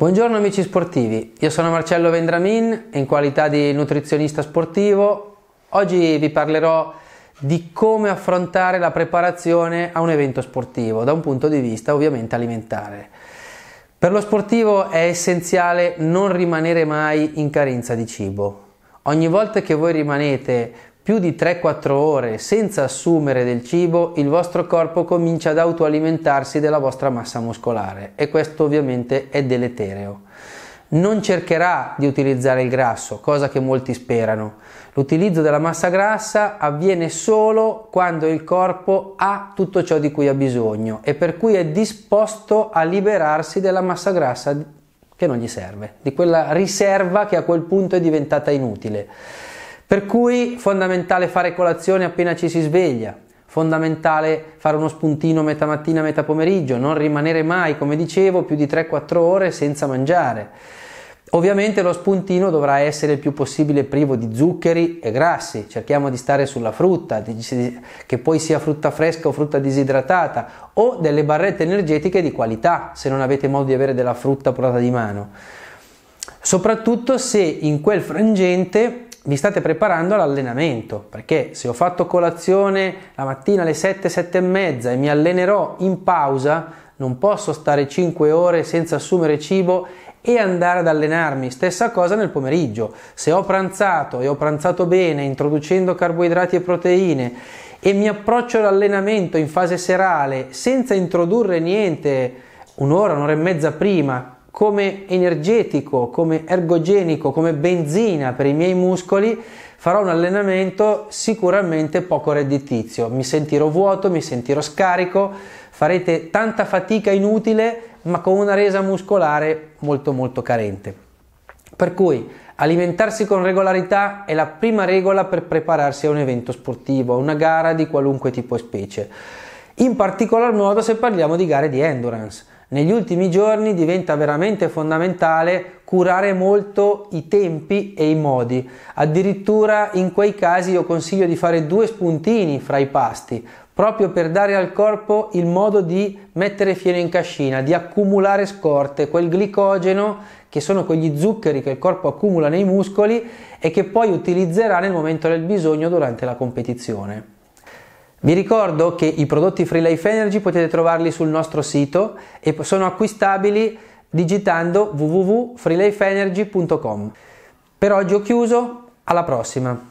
Buongiorno amici sportivi, io sono Marcello Vendramin in qualità di nutrizionista sportivo. Oggi vi parlerò di come affrontare la preparazione a un evento sportivo da un punto di vista ovviamente alimentare. Per lo sportivo è essenziale non rimanere mai in carenza di cibo. Ogni volta che voi rimanete più di 3-4 ore senza assumere del cibo, il vostro corpo comincia ad autoalimentarsi della vostra massa muscolare e questo ovviamente è deletereo. Non cercherà di utilizzare il grasso, cosa che molti sperano. L'utilizzo della massa grassa avviene solo quando il corpo ha tutto ciò di cui ha bisogno e per cui è disposto a liberarsi della massa grassa che non gli serve, di quella riserva che a quel punto è diventata inutile. Per cui fondamentale fare colazione appena ci si sveglia, fondamentale fare uno spuntino metà mattina, metà pomeriggio, non rimanere mai, come dicevo, più di 3-4 ore senza mangiare. Ovviamente lo spuntino dovrà essere il più possibile privo di zuccheri e grassi, cerchiamo di stare sulla frutta, che poi sia frutta fresca o frutta disidratata, o delle barrette energetiche di qualità, se non avete modo di avere della frutta portata di mano. Soprattutto se in quel frangente vi state preparando all'allenamento, perché se ho fatto colazione la mattina alle 7, 7 e mezza e mi allenerò in pausa, non posso stare 5 ore senza assumere cibo e andare ad allenarmi. Stessa cosa nel pomeriggio. Se ho pranzato e ho pranzato bene, introducendo carboidrati e proteine, e mi approccio all'allenamento in fase serale senza introdurre niente un'ora, un'ora e mezza prima, come energetico, come ergogenico, come benzina per i miei muscoli, farò un allenamento sicuramente poco redditizio. Mi sentirò vuoto, mi sentirò scarico, farete tanta fatica inutile, ma con una resa muscolare molto molto carente. Per cui alimentarsi con regolarità è la prima regola per prepararsi a un evento sportivo, a una gara di qualunque tipo e specie. In particolar modo se parliamo di gare di endurance negli ultimi giorni diventa veramente fondamentale curare molto i tempi e i modi. Addirittura in quei casi io consiglio di fare due spuntini fra i pasti, proprio per dare al corpo il modo di mettere fieno in cascina, di accumulare scorte, quel glicogeno che sono quegli zuccheri che il corpo accumula nei muscoli e che poi utilizzerà nel momento del bisogno durante la competizione. Vi ricordo che i prodotti Free Life Energy potete trovarli sul nostro sito e sono acquistabili digitando www.freelifeenergy.com. Per oggi ho chiuso, alla prossima!